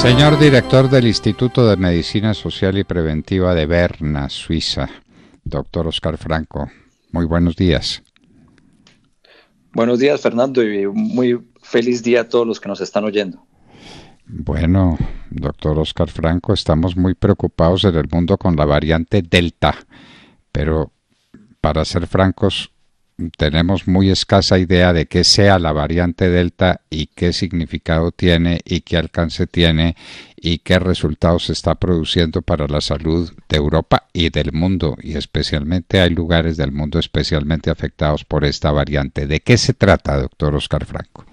Señor director del Instituto de Medicina Social y Preventiva de Berna, Suiza, doctor Oscar Franco, muy buenos días. Buenos días, Fernando, y muy feliz día a todos los que nos están oyendo. Bueno, doctor Oscar Franco, estamos muy preocupados en el mundo con la variante Delta, pero para ser francos, tenemos muy escasa idea de qué sea la variante Delta y qué significado tiene y qué alcance tiene y qué resultados está produciendo para la salud de Europa y del mundo. Y especialmente hay lugares del mundo especialmente afectados por esta variante. ¿De qué se trata, doctor Oscar Franco?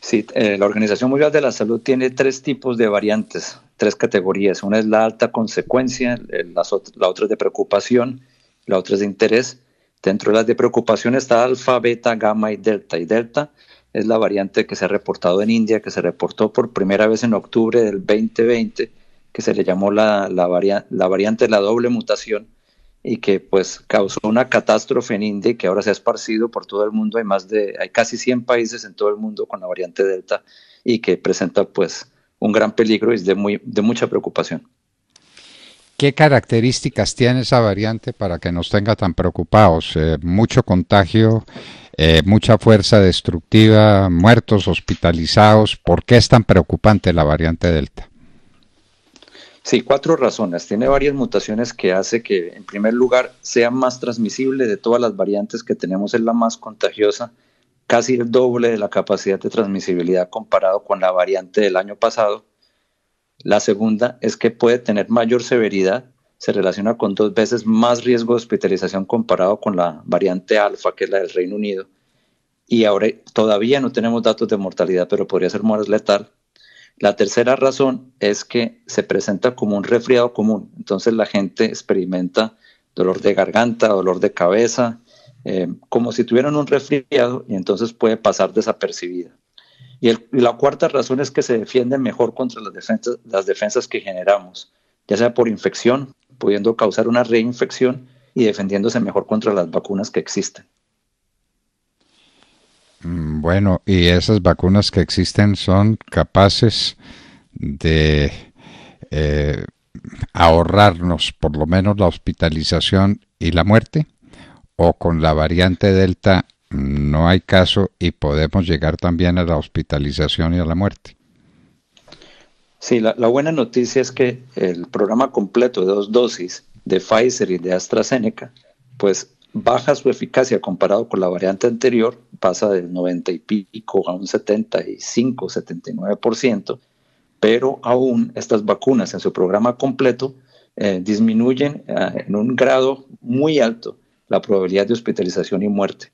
Sí, eh, la Organización Mundial de la Salud tiene tres tipos de variantes, tres categorías. Una es la alta consecuencia, eh, la otra es de preocupación, la otra es de interés Dentro de las de preocupación está alfa, beta, gamma y delta. Y delta es la variante que se ha reportado en India, que se reportó por primera vez en octubre del 2020, que se le llamó la, la, variante de la doble mutación y que pues causó una catástrofe en India y que ahora se ha esparcido por todo el mundo. Hay más de, hay casi 100 países en todo el mundo con la variante delta y que presenta pues un gran peligro y es de, muy, de mucha preocupación. ¿Qué características tiene esa variante para que nos tenga tan preocupados? Eh, mucho contagio, eh, mucha fuerza destructiva, muertos, hospitalizados. ¿Por qué es tan preocupante la variante Delta? Sí, cuatro razones. Tiene varias mutaciones que hace que, en primer lugar, sea más transmisible de todas las variantes que tenemos, es la más contagiosa, casi el doble de la capacidad de transmisibilidad comparado con la variante del año pasado la segunda es que puede tener mayor severidad, se relaciona con dos veces más riesgo de hospitalización comparado con la variante alfa, que es la del Reino Unido. Y ahora todavía no tenemos datos de mortalidad, pero podría ser más letal. La tercera razón es que se presenta como un resfriado común. Entonces la gente experimenta dolor de garganta, dolor de cabeza, eh, como si tuvieran un resfriado y entonces puede pasar desapercibida. Y, la cuarta razón es que se defienden mejor contra las defensas, que generamos, ya sea por infección, pudiendo causar una reinfección y defendiéndose mejor contra las vacunas que existen. Mm, bueno, y esas vacunas que existen son capaces de eh, ahorrarnos por lo menos la hospitalización y la muerte, o con la variante Delta no hay caso y podemos llegar también a la hospitalización y a la muerte. Sí, la, buena noticia es que el programa completo de dos dosis de Pfizer y de AstraZeneca, pues baja su eficacia comparado con la variante anterior, pasa del 90 y pico a un 75, 79%, pero aún estas vacunas en su programa completo eh, disminuyen eh, en un grado muy alto la probabilidad de hospitalización y muerte.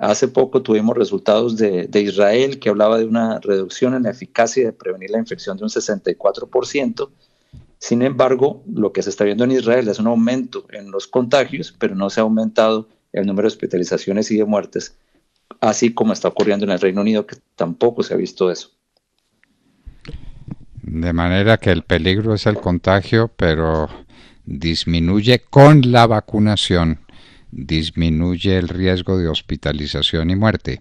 Hace poco tuvimos resultados de, Israel que hablaba de una reducción en la eficacia de prevenir la infección de un 64%. Sin embargo, lo que se está viendo en Israel es un aumento en los contagios, pero no se ha aumentado el número de hospitalizaciones y de muertes, así como está ocurriendo en el Reino Unido, que tampoco se ha visto eso. De manera que el peligro es el contagio, pero disminuye con la vacunación disminuye el riesgo de hospitalización y muerte.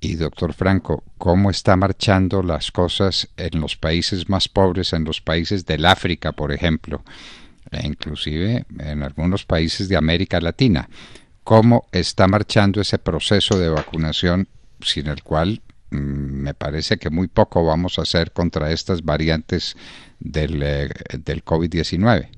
Y doctor Franco, ¿cómo está marchando las cosas en los países más pobres, en los países del África, por ejemplo, e inclusive en algunos países de América Latina? ¿Cómo está marchando ese proceso de vacunación sin el cual mm, me parece que muy poco vamos a hacer contra estas variantes del, eh, del COVID-19?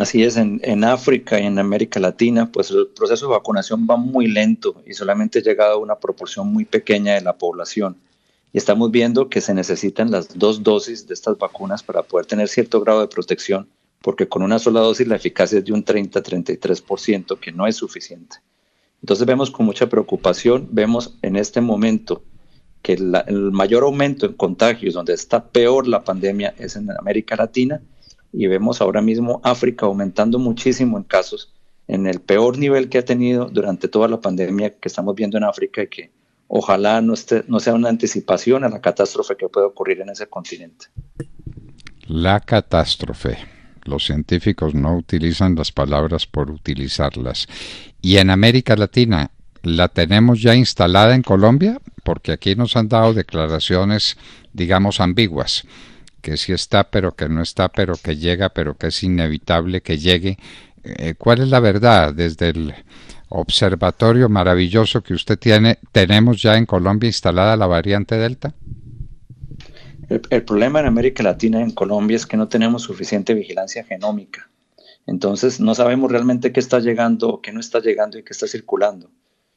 Así es, en, África y en América Latina, pues el proceso de vacunación va muy lento y solamente ha llegado a una proporción muy pequeña de la población. Y estamos viendo que se necesitan las dos dosis de estas vacunas para poder tener cierto grado de protección, porque con una sola dosis la eficacia es de un 30-33%, que no es suficiente. Entonces vemos con mucha preocupación, vemos en este momento que el mayor aumento en contagios, donde está peor la pandemia, es en América Latina y vemos ahora mismo África aumentando muchísimo en casos, en el peor nivel que ha tenido durante toda la pandemia que estamos viendo en África y que ojalá no, esté, no sea una anticipación a la catástrofe que puede ocurrir en ese continente. La catástrofe. Los científicos no utilizan las palabras por utilizarlas. Y en América Latina, ¿la tenemos ya instalada en Colombia? Porque aquí nos han dado declaraciones, digamos, ambiguas que sí está, pero que no está, pero que llega, pero que es inevitable que llegue. Eh, ¿Cuál es la verdad? Desde el observatorio maravilloso que usted tiene, ¿tenemos ya en Colombia instalada la variante Delta? El, problema en América Latina y en Colombia es que no tenemos suficiente vigilancia genómica. Entonces no sabemos realmente qué está llegando, qué no está llegando y qué está circulando.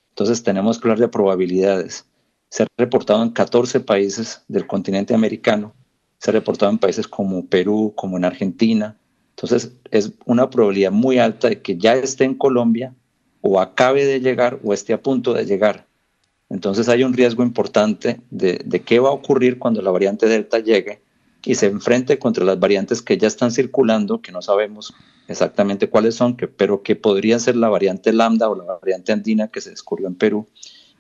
Entonces tenemos que hablar de probabilidades. Se ha reportado en 14 países del continente americano se ha reportado en países como Perú, como en Argentina. Entonces es una probabilidad muy alta de que ya esté en Colombia o acabe de llegar o esté a punto de llegar. Entonces hay un riesgo importante de, qué va a ocurrir cuando la variante Delta llegue y se enfrente contra las variantes que ya están circulando, que no sabemos exactamente cuáles son, pero que podría ser la variante lambda o la variante andina que se descubrió en Perú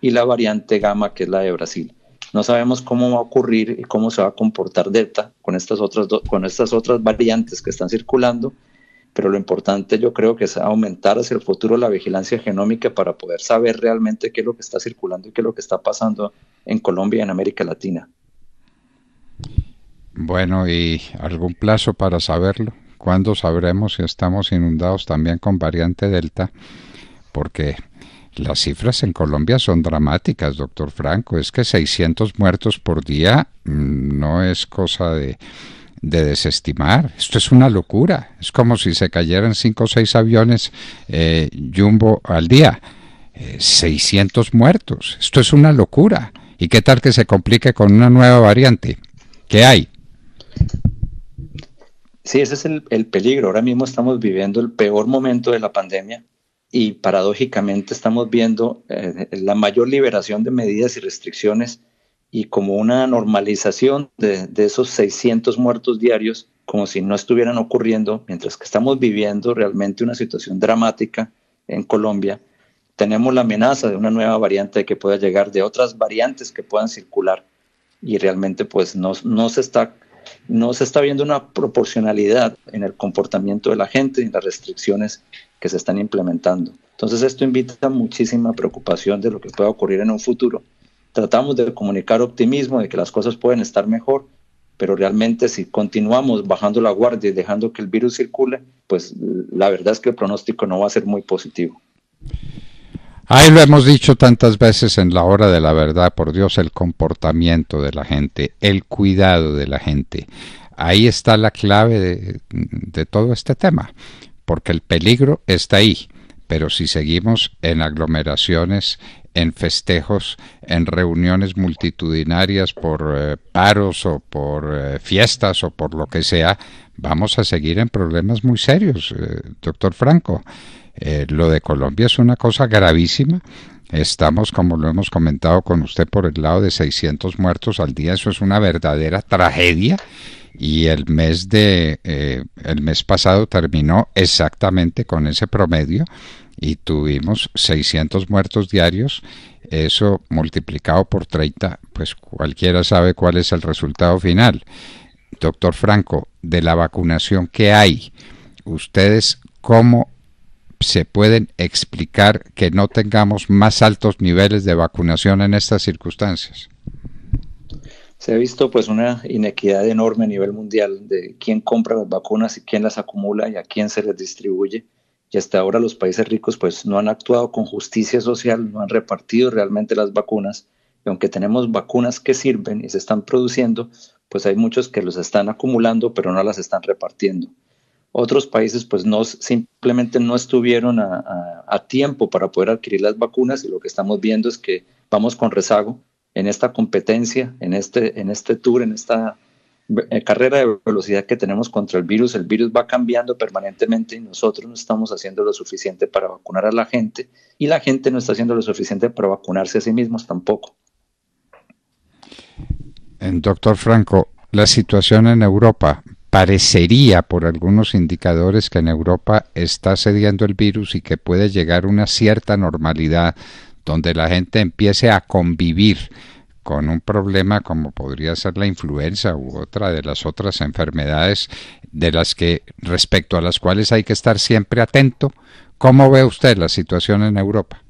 y la variante gamma que es la de Brasil. No sabemos cómo va a ocurrir y cómo se va a comportar Delta con estas otras, con estas otras variantes que están circulando, pero lo importante yo creo que es aumentar hacia el futuro la vigilancia genómica para poder saber realmente qué es lo que está circulando y qué es lo que está pasando en Colombia y en América Latina. Bueno, ¿y algún plazo para saberlo? ¿Cuándo sabremos si estamos inundados también con variante Delta? Porque las cifras en Colombia son dramáticas, doctor Franco. Es que 600 muertos por día mm, no es cosa de, desestimar. Esto es una locura. Es como si se cayeran 5 o 6 aviones eh, jumbo al día. 600 eh, muertos. Esto es una locura. ¿Y qué tal que se complique con una nueva variante? ¿Qué hay? Sí, ese es el, el peligro. Ahora mismo estamos viviendo el peor momento de la pandemia y paradójicamente estamos viendo eh, la mayor liberación de medidas y restricciones y como una normalización de, esos 600 muertos diarios, como si no estuvieran ocurriendo, mientras que estamos viviendo realmente una situación dramática en Colombia, tenemos la amenaza de una nueva variante que pueda llegar, de otras variantes que puedan circular, y realmente pues no, no, se, está, no se está viendo una proporcionalidad en el comportamiento de la gente y las restricciones que se están implementando. Entonces esto invita a muchísima preocupación de lo que pueda ocurrir en un futuro. Tratamos de comunicar optimismo de que las cosas pueden estar mejor, pero realmente si continuamos bajando la guardia y dejando que el virus circule, pues la verdad es que el pronóstico no va a ser muy positivo. Ahí lo hemos dicho tantas veces en la hora de la verdad, por Dios, el comportamiento de la gente, el cuidado de la gente. Ahí está la clave de, de todo este tema porque el peligro está ahí, pero si seguimos en aglomeraciones, en festejos, en reuniones multitudinarias por eh, paros o por eh, fiestas o por lo que sea, vamos a seguir en problemas muy serios, eh, doctor Franco. lo de Colombia es una cosa gravísima. Estamos, como lo hemos comentado con usted, por el lado de 600 muertos al día. Eso es una verdadera tragedia y el mes de eh, el mes pasado terminó exactamente con ese promedio y tuvimos 600 muertos diarios eso multiplicado por 30 pues cualquiera sabe cuál es el resultado final doctor Franco de la vacunación que hay ustedes cómo se pueden explicar que no tengamos más altos niveles de vacunación en estas circunstancias se ha visto pues una inequidad enorme a nivel mundial de quién compra las vacunas y quién las acumula y a quién se les distribuye. Y hasta ahora los países ricos pues no han actuado con justicia social, no han repartido realmente las vacunas. Y aunque tenemos vacunas que sirven y se están produciendo, pues hay muchos que los están acumulando pero no las están repartiendo. Otros países pues no, simplemente no estuvieron a, a tiempo para poder adquirir las vacunas y lo que estamos viendo es que vamos con rezago en esta competencia, en este, en este tour, en esta eh, carrera de velocidad que tenemos contra el virus. El virus va cambiando permanentemente y nosotros no estamos haciendo lo suficiente para vacunar a la gente y la gente no está haciendo lo suficiente para vacunarse a sí mismos tampoco. Doctor Franco, la situación en Europa parecería por algunos indicadores que en Europa está cediendo el virus y que puede llegar una cierta normalidad donde la gente empiece a convivir con un problema como podría ser la influenza u otra de las otras enfermedades de las que respecto a las cuales hay que estar siempre atento. ¿Cómo ve usted la situación en Europa?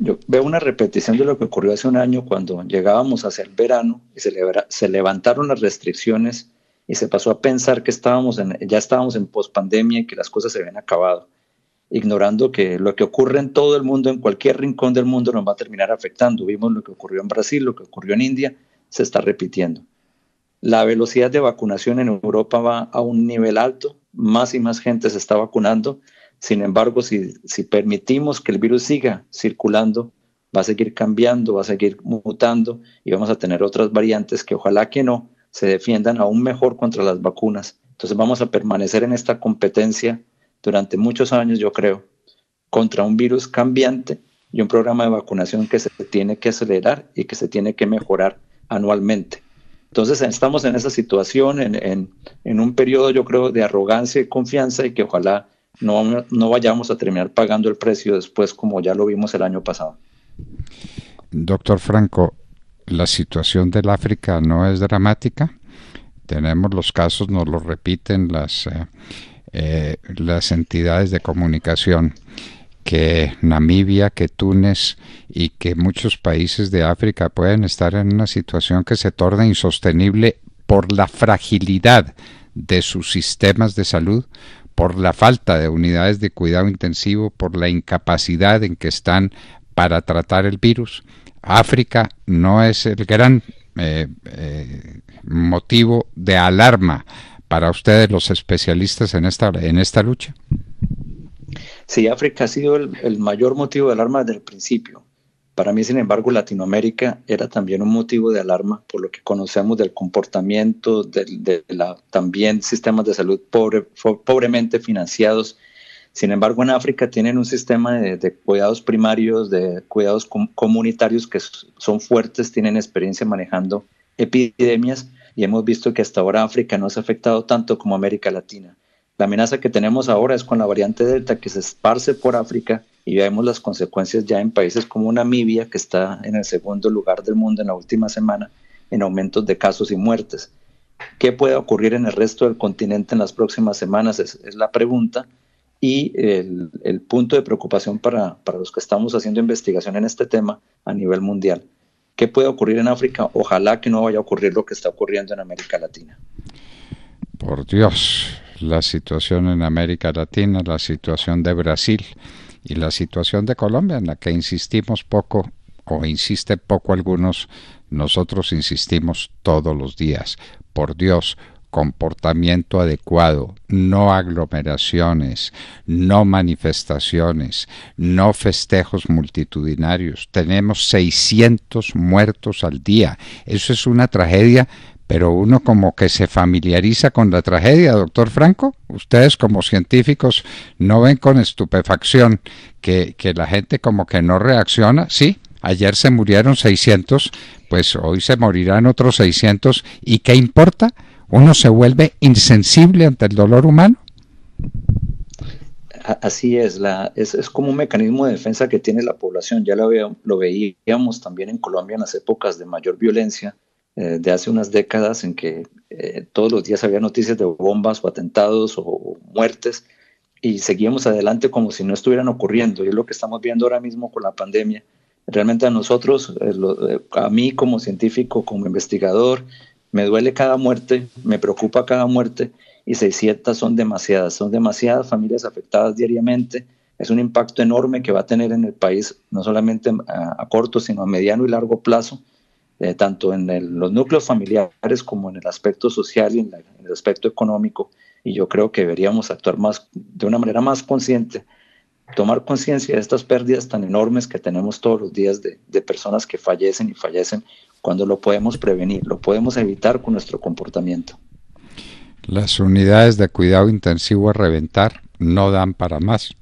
Yo veo una repetición de lo que ocurrió hace un año cuando llegábamos hacia el verano y se, levantaron las restricciones y se pasó a pensar que estábamos ya estábamos en pospandemia y que las cosas se habían acabado ignorando que lo que ocurre en todo el mundo, en cualquier rincón del mundo, nos va a terminar afectando. Vimos lo que ocurrió en Brasil, lo que ocurrió en India, se está repitiendo. La velocidad de vacunación en Europa va a un nivel alto, más y más gente se está vacunando. Sin embargo, si, permitimos que el virus siga circulando, va a seguir cambiando, va a seguir mutando y vamos a tener otras variantes que ojalá que no se defiendan aún mejor contra las vacunas. Entonces vamos a permanecer en esta competencia durante muchos años, yo creo, contra un virus cambiante y un programa de vacunación que se tiene que acelerar y que se tiene que mejorar anualmente. Entonces estamos en esa situación, en, un periodo yo creo de arrogancia y confianza y que ojalá no, no vayamos a terminar pagando el precio después como ya lo vimos el año pasado. Doctor Franco, la situación del África no es dramática. Tenemos los casos, nos lo repiten las... Eh, eh, las entidades de comunicación que Namibia, que Túnez y que muchos países de África pueden estar en una situación que se torna insostenible por la fragilidad de sus sistemas de salud, por la falta de unidades de cuidado intensivo, por la incapacidad en que están para tratar el virus. África no es el gran eh, eh, motivo de alarma para ustedes los especialistas en esta, en esta lucha? Sí, África ha sido el, mayor motivo de alarma desde el principio. Para mí, sin embargo, Latinoamérica era también un motivo de alarma por lo que conocemos del comportamiento, de, la, también sistemas de salud pobre, pobremente financiados. Sin embargo, en África tienen un sistema de, cuidados primarios, de cuidados comunitarios que son fuertes, tienen experiencia manejando epidemias y hemos visto que hasta ahora África no se ha afectado tanto como América Latina. La amenaza que tenemos ahora es con la variante Delta que se esparce por África y vemos las consecuencias ya en países como Namibia, que está en el segundo lugar del mundo en la última semana en aumentos de casos y muertes. ¿Qué puede ocurrir en el resto del continente en las próximas semanas? Es, la pregunta. Y el, punto de preocupación para los que estamos haciendo investigación en este tema a nivel mundial qué puede ocurrir en África, ojalá que no vaya a ocurrir lo que está ocurriendo en América Latina. Por Dios, la situación en América Latina, la situación de Brasil y la situación de Colombia, en la que insistimos poco o insiste poco algunos, nosotros insistimos todos los días. Por Dios, comportamiento adecuado, no aglomeraciones, no manifestaciones, no festejos multitudinarios. Tenemos 600 muertos al día. Eso es una tragedia, pero uno como que se familiariza con la tragedia, doctor Franco. Ustedes como científicos no ven con estupefacción que, que la gente como que no reacciona, ¿sí? Ayer se murieron 600, pues hoy se morirán otros 600. ¿Y qué importa? uno se vuelve insensible ante el dolor humano. Así es, la, es, como un mecanismo de defensa que tiene la población. Ya lo, veíamos también en Colombia en las épocas de mayor violencia eh, de hace unas décadas en que eh, todos los días había noticias de bombas o atentados o, muertes y seguíamos adelante como si no estuvieran ocurriendo. Y es lo que estamos viendo ahora mismo con la pandemia. Realmente a nosotros, eh, a mí como científico, como investigador, me duele cada muerte, me preocupa cada muerte y 600 son demasiadas, son demasiadas familias afectadas diariamente. Es un impacto enorme que va a tener en el país, no solamente a, corto, sino a mediano y largo plazo, eh, tanto en los núcleos familiares como en el aspecto social y en, el aspecto económico. Y yo creo que deberíamos actuar más, de una manera más consciente tomar conciencia de estas pérdidas tan enormes que tenemos todos los días de, personas que fallecen y fallecen cuando lo podemos prevenir, lo podemos evitar con nuestro comportamiento. Las unidades de cuidado intensivo a reventar no dan para más.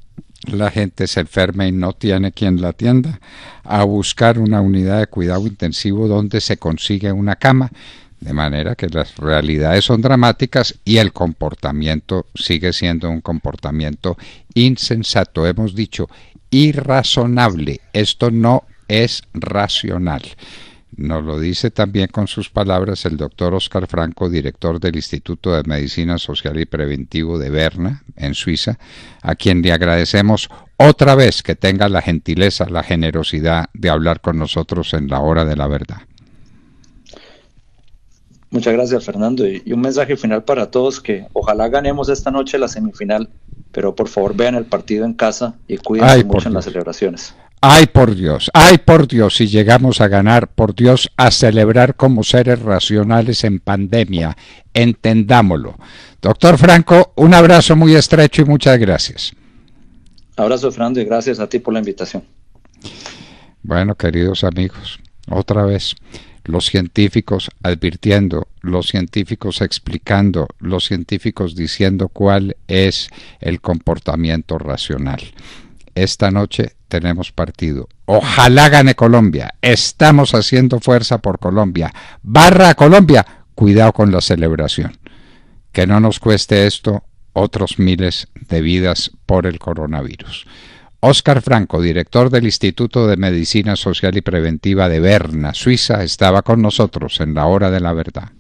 La gente se enferma y no tiene quien la atienda. A buscar una unidad de cuidado intensivo donde se consigue una cama. De manera que las realidades son dramáticas y el comportamiento sigue siendo un comportamiento insensato, hemos dicho, irrazonable. Esto no es racional. Nos lo dice también con sus palabras el doctor Oscar Franco, director del Instituto de Medicina Social y Preventivo de Berna, en Suiza, a quien le agradecemos otra vez que tenga la gentileza, la generosidad de hablar con nosotros en la hora de la verdad. Muchas gracias, Fernando. Y un mensaje final para todos que ojalá ganemos esta noche la semifinal, pero por favor vean el partido en casa y cuídense mucho en las celebraciones. Ay, por Dios, ay, por Dios, si llegamos a ganar, por Dios, a celebrar como seres racionales en pandemia. Entendámoslo. Doctor Franco, un abrazo muy estrecho y muchas gracias. Abrazo, Fernando, y gracias a ti por la invitación. Bueno, queridos amigos, otra vez, los científicos advirtiendo, los científicos explicando, los científicos diciendo cuál es el comportamiento racional. Esta noche tenemos partido. Ojalá gane Colombia. Estamos haciendo fuerza por Colombia. Barra Colombia. Cuidado con la celebración. Que no nos cueste esto otros miles de vidas por el coronavirus. Oscar Franco, director del Instituto de Medicina Social y Preventiva de Berna, Suiza, estaba con nosotros en la hora de la verdad.